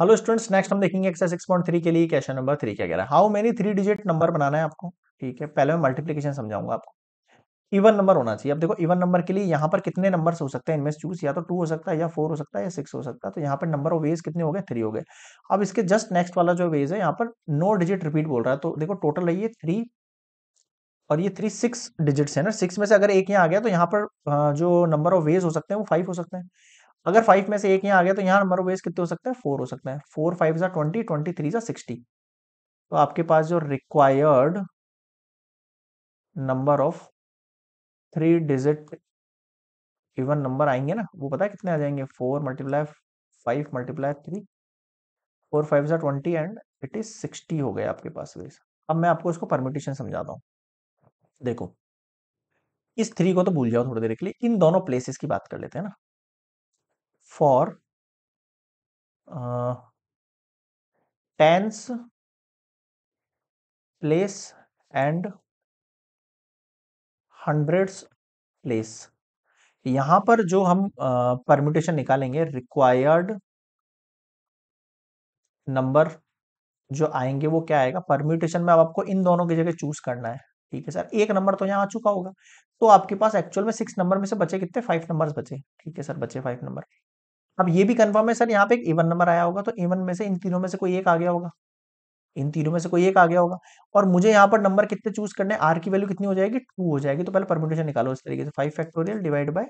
hello students next हम देखेंगे exercise six point three के लिए क्वेश्चन नंबर थ्री क्या कह रहा है how many three digit number बनाना है आपको ठीक है पहले मैं मल्टीप्लीकेशन समझाऊंगा आपको इवन नंबर होना चाहिए अब देखो इवन नंबर के लिए यहाँ पर कितने नंबर्स हो सकते हैं इनमें चूज या तो टू हो सकता है या फोर हो सकता है या सिक्स हो सकता है तो यहाँ पर नंबर ऑफ वेज कितने हो गए थ्री हो गए अब इसके जस्ट नेक्स्ट वाला जो वेज है यहाँ पर नो डिजिट रिपीट बोल रहा है तो देखो टोटल है ये थ्री और ये थ्री सिक्स डिजिट्स है ना सिक्स में से अगर एक यहाँ आ गया तो यहाँ पर हाँ, जो नंबर ऑफ वेज हो सकते हैं वो फाइव हो सकते हैं अगर फाइव में से एक यहाँ आ गया तो यहाँ नंबर ऑफ वेज कितने हो सकते हैं फोर हो सकते हैं फोर फाइव जा ट्वेंटी ट्वेंटी थ्री जा सिक्सटी तो आपके पास जो required number of three digit even number आएंगे ना वो पता है कितने आ जाएंगे four multiply five multiply three four five जा twenty and it is sixty हो गया आपके पास वेज अब मैं आपको इसको परमिटेशन समझाता हूँ देखो इस थ्री को तो भूल जाओ थोड़ी देर के लिए इन दोनों प्लेसेस की बात कर लेते हैं ना for uh, tense place and hundreds place यहां पर जो हम परम्यूटेशन निकालेंगे रिक्वायर्ड नंबर जो आएंगे वो क्या आएगा परम्यूटेशन में अब आपको इन दोनों की जगह चूज करना है ठीक है सर एक नंबर तो यहाँ आ चुका होगा तो आपके पास एक्चुअल में सिक्स नंबर में से बचे कितने फाइव नंबर्स बचे ठीक है सर बचे फाइव नंबर अब ये भी कंफर्म है सर यहाँ पे एक इवन नंबर आया होगा तो इवन में से इन तीनों में से कोई एक आ गया होगा इन तीनों में से कोई एक आ गया होगा और मुझे यहाँ पर नंबर कितने चूज करने आर की वैल्यू कितनी हो जाएगी टू हो जाएगी तो पहले परमिटेशन निकालो इस तरीके से five factorial divide by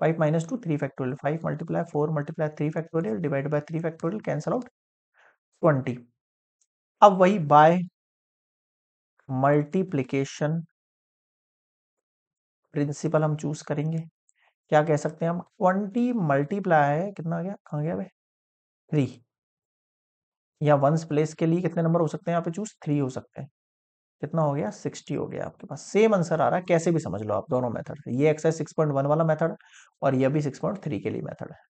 five minus two three factorial five multiply four multiply three factorial divide by three factorial cancel out twenty अब वही बाय मल्टीप्लीकेशन प्रिंसिपल हम चूज करेंगे क्या कह सकते हैं हम ट्वेंटी मल्टीप्लाई कितना आ गया कहा गया भाई थ्री या वंस प्लेस के लिए कितने नंबर हो सकते हैं यहाँ पे चूज थ्री हो सकते हैं कितना हो गया सिक्सटी हो गया आपके पास सेम आंसर आ रहा है कैसे भी समझ लो आप दोनों मेथड ये एक्सरसाइज सिक्स पॉइंट वन वाला मेथड और ये भी सिक्स पॉइंट थ्री के लिए मेथड है